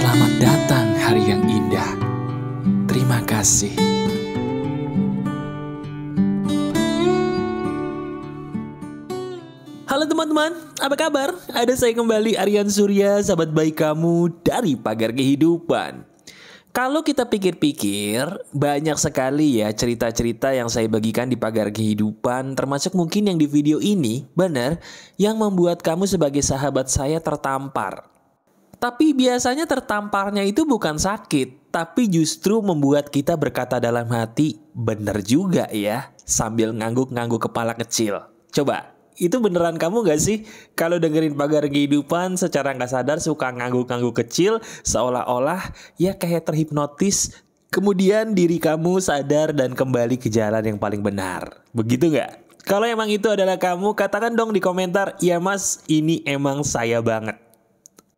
Selamat datang hari yang indah. Terima kasih. Halo teman-teman, apa kabar? Ada saya kembali Aryan Surya, sahabat baik kamu dari Pagar Kehidupan. Kalau kita pikir-pikir, banyak sekali ya cerita-cerita yang saya bagikan di pagar kehidupan, termasuk mungkin yang di video ini, benar, yang membuat kamu sebagai sahabat saya tertampar. Tapi biasanya tertamparnya itu bukan sakit, tapi justru membuat kita berkata dalam hati, bener juga ya, sambil ngangguk-ngangguk kepala kecil. Coba, itu beneran kamu gak sih? Kalau dengerin pagar kehidupan secara nggak sadar suka ngangguk-ngangguk kecil, seolah-olah ya kayak terhipnotis, kemudian diri kamu sadar dan kembali ke jalan yang paling benar. Begitu nggak? Kalau emang itu adalah kamu, katakan dong di komentar, ya mas, ini emang saya banget.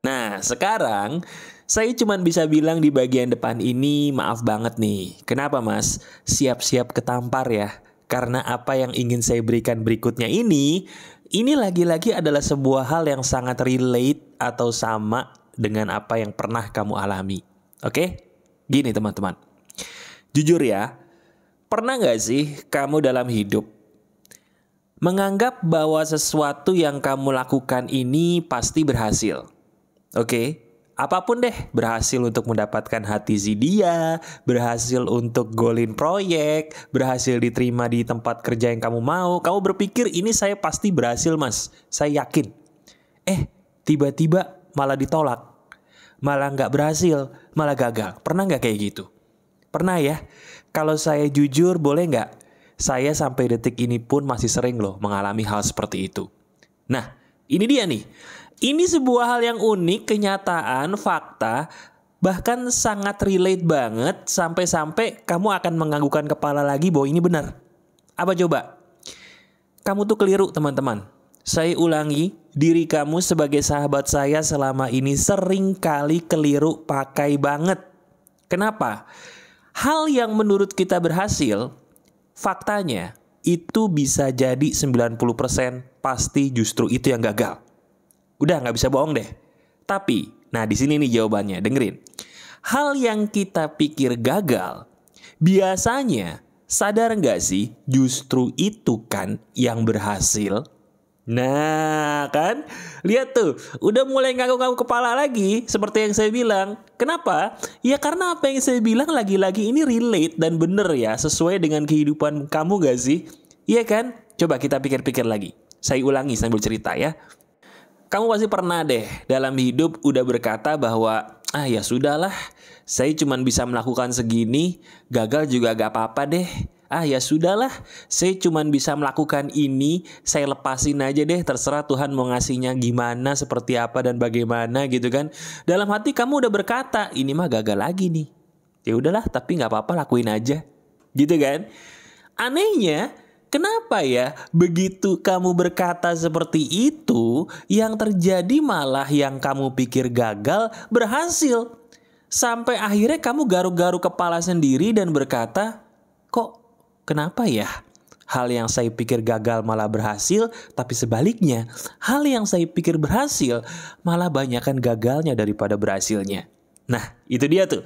Nah, sekarang saya cuma bisa bilang di bagian depan ini maaf banget nih. Kenapa mas? Siap-siap ketampar ya. Karena apa yang ingin saya berikan berikutnya ini, ini lagi-lagi adalah sebuah hal yang sangat relate atau sama dengan apa yang pernah kamu alami. Oke? Gini teman-teman. Jujur ya, pernah nggak sih kamu dalam hidup menganggap bahwa sesuatu yang kamu lakukan ini pasti berhasil? Oke. Okay? apapun deh berhasil untuk mendapatkan hati Zidia, berhasil untuk golin proyek, berhasil diterima di tempat kerja yang kamu mau, kamu berpikir ini saya pasti berhasil mas, saya yakin. Eh, tiba-tiba malah ditolak, malah nggak berhasil, malah gagal. Pernah nggak kayak gitu? Pernah ya? Kalau saya jujur boleh nggak? Saya sampai detik ini pun masih sering loh mengalami hal seperti itu. Nah, ini dia nih. Ini sebuah hal yang unik, kenyataan, fakta, bahkan sangat relate banget sampai-sampai kamu akan menganggukkan kepala lagi bahwa ini benar. Apa coba? Kamu tuh keliru, teman-teman. Saya ulangi, diri kamu sebagai sahabat saya selama ini sering kali keliru pakai banget. Kenapa? Hal yang menurut kita berhasil, faktanya itu bisa jadi 90% pasti justru itu yang gagal. Udah nggak bisa bohong deh. Tapi, nah di sini nih jawabannya, dengerin. Hal yang kita pikir gagal, biasanya sadar nggak sih justru itu kan yang berhasil? Nah, kan? Lihat tuh, udah mulai ngaku-ngaku kepala lagi seperti yang saya bilang. Kenapa? Ya karena apa yang saya bilang lagi-lagi ini relate dan bener ya, sesuai dengan kehidupan kamu gak sih? Iya kan? Coba kita pikir-pikir lagi. Saya ulangi sambil cerita ya. Kamu pasti pernah deh dalam hidup udah berkata bahwa ah ya sudahlah, saya cuma bisa melakukan segini, gagal juga gak apa-apa deh ah ya sudahlah saya cuma bisa melakukan ini saya lepasin aja deh terserah Tuhan mau ngasihnya gimana seperti apa dan bagaimana gitu kan dalam hati kamu udah berkata ini mah gagal lagi nih ya udahlah tapi nggak apa-apa lakuin aja gitu kan anehnya Kenapa ya begitu kamu berkata seperti itu yang terjadi malah yang kamu pikir gagal berhasil sampai akhirnya kamu garuk-garuk kepala sendiri dan berkata kok Kenapa ya? Hal yang saya pikir gagal malah berhasil, tapi sebaliknya, hal yang saya pikir berhasil malah banyakkan gagalnya daripada berhasilnya. Nah, itu dia tuh.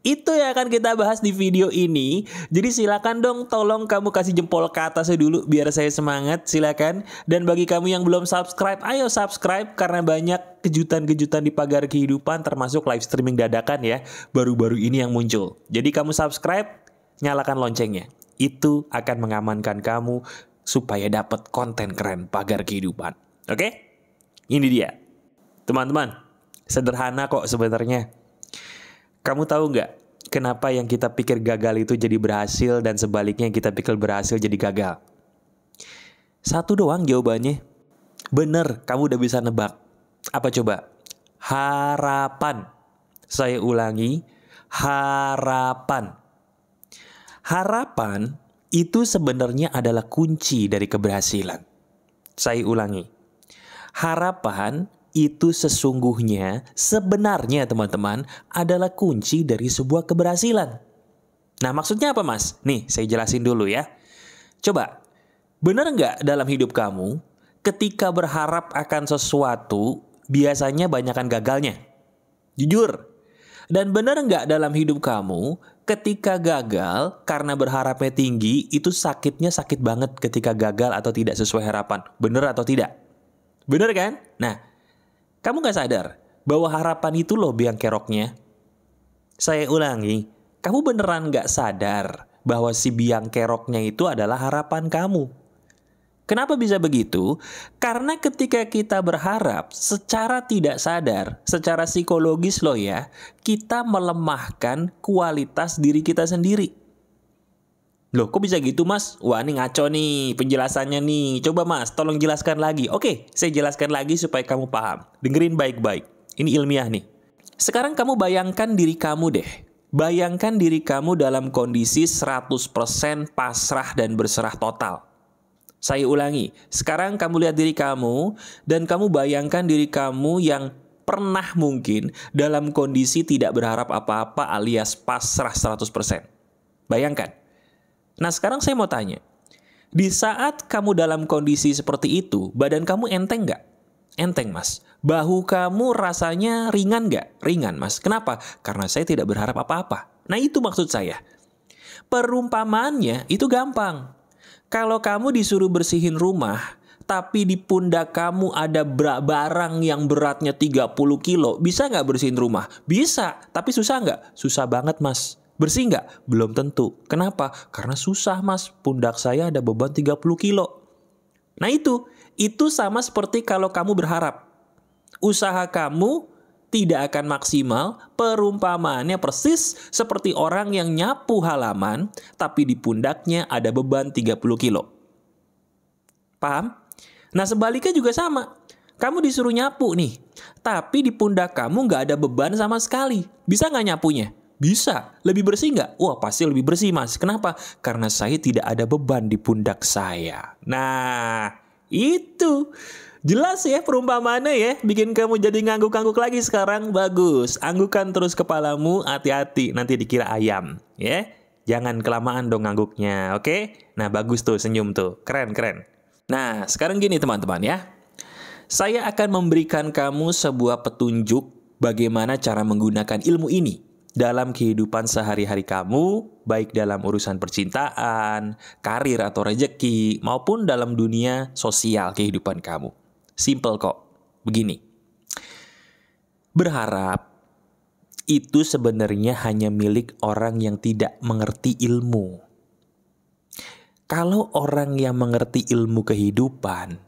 Itu yang akan kita bahas di video ini. Jadi silakan dong tolong kamu kasih jempol ke atas dulu biar saya semangat, silakan. Dan bagi kamu yang belum subscribe, ayo subscribe karena banyak kejutan-kejutan di pagar kehidupan termasuk live streaming dadakan ya, baru-baru ini yang muncul. Jadi kamu subscribe, nyalakan loncengnya itu akan mengamankan kamu supaya dapat konten keren pagar kehidupan. Oke? Okay? Ini dia. Teman-teman, sederhana kok sebenarnya. Kamu tahu nggak kenapa yang kita pikir gagal itu jadi berhasil dan sebaliknya yang kita pikir berhasil jadi gagal? Satu doang jawabannya. Bener, kamu udah bisa nebak. Apa coba? Harapan. Saya ulangi, harapan. Harapan itu sebenarnya adalah kunci dari keberhasilan. Saya ulangi. Harapan itu sesungguhnya sebenarnya teman-teman adalah kunci dari sebuah keberhasilan. Nah maksudnya apa mas? Nih saya jelasin dulu ya. Coba, benar nggak dalam hidup kamu ketika berharap akan sesuatu biasanya banyakan gagalnya? Jujur. Dan benar nggak dalam hidup kamu ketika gagal karena berharapnya tinggi itu sakitnya sakit banget ketika gagal atau tidak sesuai harapan bener atau tidak bener kan nah kamu nggak sadar bahwa harapan itu loh biang keroknya saya ulangi kamu beneran nggak sadar bahwa si biang keroknya itu adalah harapan kamu Kenapa bisa begitu? Karena ketika kita berharap secara tidak sadar, secara psikologis loh ya, kita melemahkan kualitas diri kita sendiri. Loh, kok bisa gitu mas? Wah, ini ngaco nih penjelasannya nih. Coba mas, tolong jelaskan lagi. Oke, saya jelaskan lagi supaya kamu paham. Dengerin baik-baik. Ini ilmiah nih. Sekarang kamu bayangkan diri kamu deh. Bayangkan diri kamu dalam kondisi 100% pasrah dan berserah total saya ulangi, sekarang kamu lihat diri kamu dan kamu bayangkan diri kamu yang pernah mungkin dalam kondisi tidak berharap apa-apa alias pasrah 100%. Bayangkan. Nah sekarang saya mau tanya, di saat kamu dalam kondisi seperti itu, badan kamu enteng nggak? Enteng mas. Bahu kamu rasanya ringan nggak? Ringan mas. Kenapa? Karena saya tidak berharap apa-apa. Nah itu maksud saya. Perumpamannya itu gampang. Kalau kamu disuruh bersihin rumah, tapi di pundak kamu ada barang yang beratnya 30 kilo, bisa nggak bersihin rumah? Bisa, tapi susah nggak? Susah banget mas. Bersih nggak? Belum tentu. Kenapa? Karena susah mas, pundak saya ada beban 30 kilo. Nah itu, itu sama seperti kalau kamu berharap. Usaha kamu tidak akan maksimal, perumpamaannya persis seperti orang yang nyapu halaman, tapi di pundaknya ada beban 30 kilo. Paham? Nah sebaliknya juga sama. Kamu disuruh nyapu nih, tapi di pundak kamu nggak ada beban sama sekali. Bisa nggak nyapunya? Bisa. Lebih bersih nggak? Wah pasti lebih bersih mas. Kenapa? Karena saya tidak ada beban di pundak saya. Nah, itu. Jelas ya perumpamaannya ya, bikin kamu jadi ngangguk-ngangguk lagi sekarang. Bagus, anggukan terus kepalamu, hati-hati nanti dikira ayam, ya. Jangan kelamaan dong ngangguknya, oke? Nah, bagus tuh senyum tuh. Keren, keren. Nah, sekarang gini teman-teman ya. Saya akan memberikan kamu sebuah petunjuk bagaimana cara menggunakan ilmu ini dalam kehidupan sehari-hari kamu, baik dalam urusan percintaan, karir atau rejeki, maupun dalam dunia sosial kehidupan kamu. Simple kok. Begini. Berharap itu sebenarnya hanya milik orang yang tidak mengerti ilmu. Kalau orang yang mengerti ilmu kehidupan,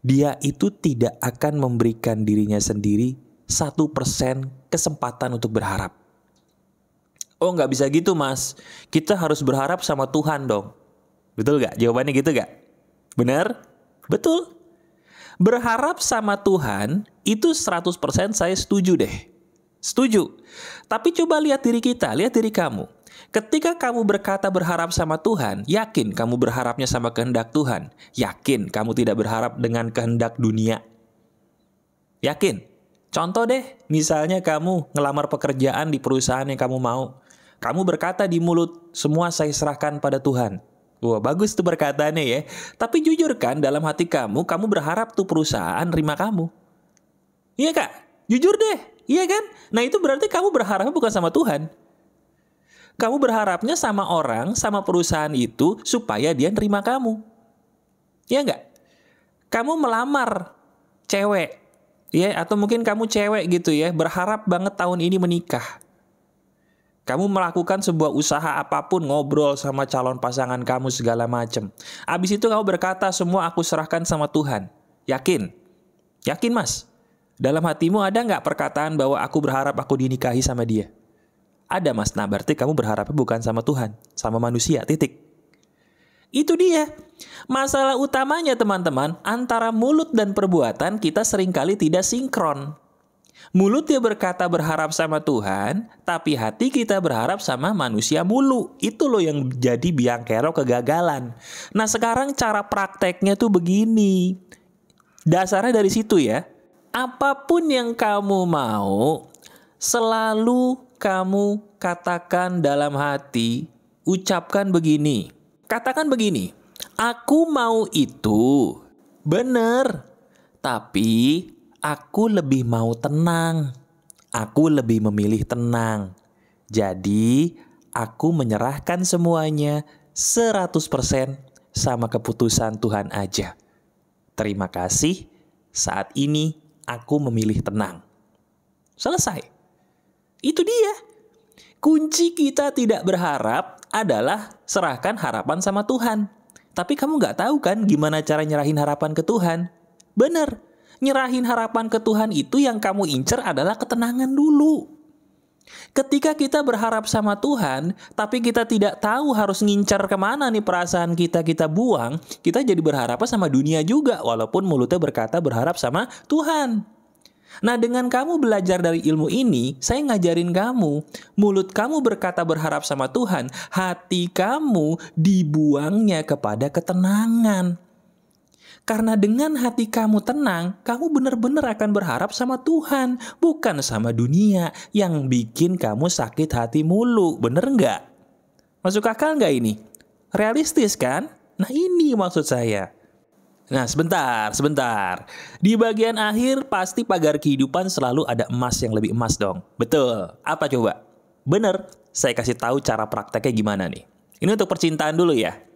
dia itu tidak akan memberikan dirinya sendiri satu persen kesempatan untuk berharap. Oh nggak bisa gitu mas, kita harus berharap sama Tuhan dong. Betul nggak? Jawabannya gitu nggak? Benar? Betul. Berharap sama Tuhan itu 100% saya setuju deh. Setuju. Tapi coba lihat diri kita, lihat diri kamu. Ketika kamu berkata berharap sama Tuhan, yakin kamu berharapnya sama kehendak Tuhan. Yakin kamu tidak berharap dengan kehendak dunia. Yakin. Contoh deh, misalnya kamu ngelamar pekerjaan di perusahaan yang kamu mau. Kamu berkata di mulut, semua saya serahkan pada Tuhan. Wah, bagus tuh perkataannya ya. Tapi jujur kan, dalam hati kamu, kamu berharap tuh perusahaan terima kamu. Iya kak, jujur deh. Iya kan? Nah itu berarti kamu berharapnya bukan sama Tuhan. Kamu berharapnya sama orang, sama perusahaan itu, supaya dia nerima kamu. Iya nggak? Kamu melamar cewek, ya atau mungkin kamu cewek gitu ya, berharap banget tahun ini menikah. Kamu melakukan sebuah usaha apapun, ngobrol sama calon pasangan kamu segala macem. Abis itu kamu berkata, semua aku serahkan sama Tuhan. Yakin? Yakin mas? Dalam hatimu ada nggak perkataan bahwa aku berharap aku dinikahi sama dia? Ada mas, nah berarti kamu berharap bukan sama Tuhan, sama manusia, titik. Itu dia. Masalah utamanya teman-teman, antara mulut dan perbuatan kita seringkali tidak sinkron. Mulutnya berkata berharap sama Tuhan, tapi hati kita berharap sama manusia mulu. Itu loh yang jadi biang kerok kegagalan. Nah sekarang cara prakteknya tuh begini. Dasarnya dari situ ya. Apapun yang kamu mau, selalu kamu katakan dalam hati, ucapkan begini. Katakan begini, aku mau itu, benar, Tapi aku lebih mau tenang. Aku lebih memilih tenang. Jadi, aku menyerahkan semuanya 100% sama keputusan Tuhan aja. Terima kasih, saat ini aku memilih tenang. Selesai. Itu dia. Kunci kita tidak berharap adalah serahkan harapan sama Tuhan. Tapi kamu nggak tahu kan gimana cara nyerahin harapan ke Tuhan? Bener, nyerahin harapan ke Tuhan itu yang kamu incer adalah ketenangan dulu. Ketika kita berharap sama Tuhan, tapi kita tidak tahu harus ngincar kemana nih perasaan kita kita buang, kita jadi berharap sama dunia juga, walaupun mulutnya berkata berharap sama Tuhan. Nah, dengan kamu belajar dari ilmu ini, saya ngajarin kamu, mulut kamu berkata berharap sama Tuhan, hati kamu dibuangnya kepada ketenangan. Karena dengan hati kamu tenang, kamu benar-benar akan berharap sama Tuhan, bukan sama dunia yang bikin kamu sakit hati mulu. Bener nggak? Masuk akal nggak ini? Realistis kan? Nah ini maksud saya. Nah, sebentar, sebentar. Di bagian akhir pasti pagar kehidupan selalu ada emas yang lebih emas dong. Betul. Apa coba? Bener, saya kasih tahu cara prakteknya gimana nih. Ini untuk percintaan dulu ya.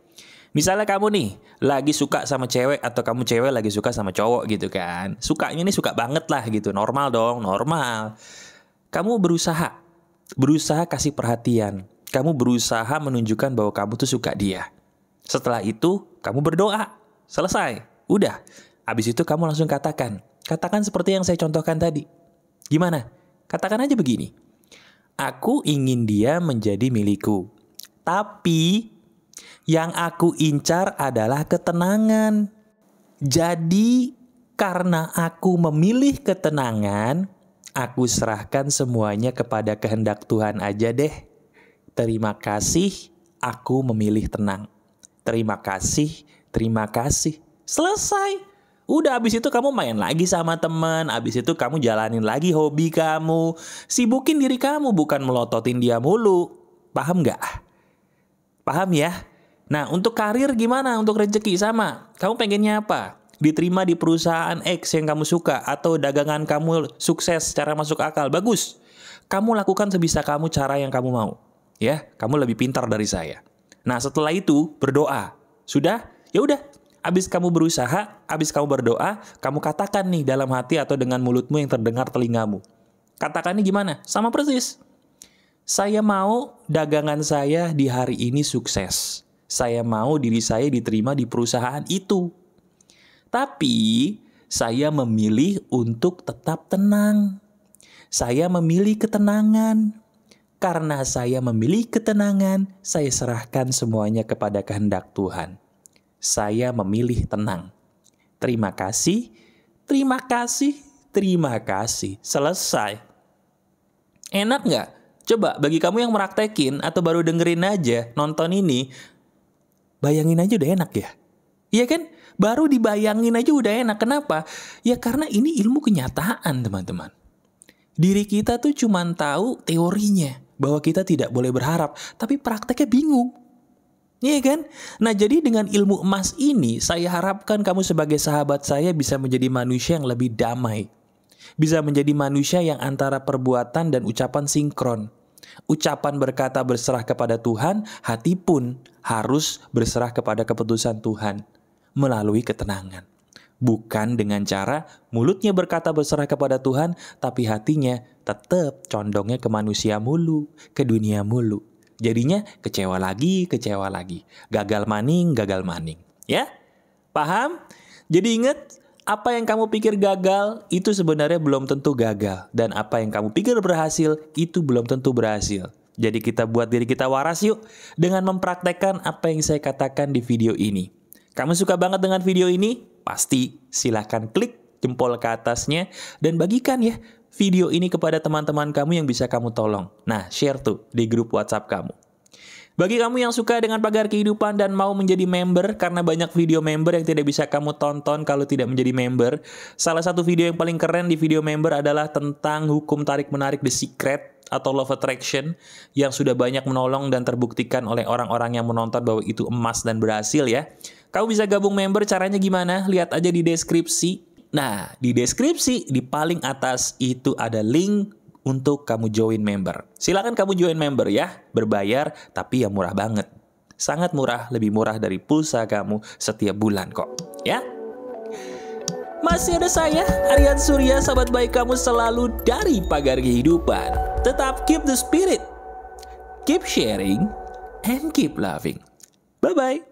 Misalnya kamu nih lagi suka sama cewek atau kamu cewek lagi suka sama cowok gitu kan. Sukanya nih suka banget lah gitu. Normal dong, normal. Kamu berusaha, berusaha kasih perhatian. Kamu berusaha menunjukkan bahwa kamu tuh suka dia. Setelah itu, kamu berdoa. Selesai. Udah. Abis itu kamu langsung katakan. Katakan seperti yang saya contohkan tadi. Gimana? Katakan aja begini. Aku ingin dia menjadi milikku. Tapi yang aku incar adalah ketenangan. Jadi karena aku memilih ketenangan, aku serahkan semuanya kepada kehendak Tuhan aja deh. Terima kasih, aku memilih tenang. Terima kasih, terima kasih. Selesai. Udah abis itu kamu main lagi sama temen, abis itu kamu jalanin lagi hobi kamu. Sibukin diri kamu bukan melototin dia mulu. Paham nggak? Paham ya? Nah, untuk karir gimana? Untuk rezeki sama. Kamu pengennya apa? Diterima di perusahaan X yang kamu suka atau dagangan kamu sukses secara masuk akal. Bagus. Kamu lakukan sebisa kamu cara yang kamu mau. Ya, kamu lebih pintar dari saya. Nah, setelah itu berdoa. Sudah? Ya udah. Abis kamu berusaha, abis kamu berdoa, kamu katakan nih dalam hati atau dengan mulutmu yang terdengar telingamu. Katakan nih gimana? Sama persis. Saya mau dagangan saya di hari ini sukses saya mau diri saya diterima di perusahaan itu. Tapi saya memilih untuk tetap tenang. Saya memilih ketenangan. Karena saya memilih ketenangan, saya serahkan semuanya kepada kehendak Tuhan. Saya memilih tenang. Terima kasih, terima kasih, terima kasih. Selesai. Enak nggak? Coba bagi kamu yang meraktekin atau baru dengerin aja nonton ini, Bayangin aja udah enak ya. Iya kan? Baru dibayangin aja udah enak. Kenapa? Ya karena ini ilmu kenyataan teman-teman. Diri kita tuh cuma tahu teorinya. Bahwa kita tidak boleh berharap. Tapi prakteknya bingung. Iya kan? Nah jadi dengan ilmu emas ini saya harapkan kamu sebagai sahabat saya bisa menjadi manusia yang lebih damai. Bisa menjadi manusia yang antara perbuatan dan ucapan sinkron Ucapan berkata berserah kepada Tuhan, hati pun harus berserah kepada keputusan Tuhan melalui ketenangan. Bukan dengan cara mulutnya berkata berserah kepada Tuhan, tapi hatinya tetap condongnya ke manusia mulu, ke dunia mulu. Jadinya kecewa lagi, kecewa lagi. Gagal maning, gagal maning. Ya? Paham? Jadi ingat, apa yang kamu pikir gagal itu sebenarnya belum tentu gagal dan apa yang kamu pikir berhasil itu belum tentu berhasil. Jadi kita buat diri kita waras yuk dengan mempraktekkan apa yang saya katakan di video ini. Kamu suka banget dengan video ini? Pasti silahkan klik jempol ke atasnya dan bagikan ya video ini kepada teman-teman kamu yang bisa kamu tolong. Nah, share tuh di grup WhatsApp kamu. Bagi kamu yang suka dengan pagar kehidupan dan mau menjadi member karena banyak video member yang tidak bisa kamu tonton kalau tidak menjadi member, salah satu video yang paling keren di video member adalah tentang hukum tarik-menarik The Secret atau Love Attraction yang sudah banyak menolong dan terbuktikan oleh orang-orang yang menonton bahwa itu emas dan berhasil ya. Kamu bisa gabung member caranya gimana? Lihat aja di deskripsi. Nah, di deskripsi di paling atas itu ada link untuk kamu join member. Silahkan kamu join member ya, berbayar tapi ya murah banget. Sangat murah, lebih murah dari pulsa kamu setiap bulan kok. Ya, masih ada saya, Aryan Surya, sahabat baik kamu selalu dari pagar kehidupan. Tetap keep the spirit, keep sharing, and keep loving. Bye-bye.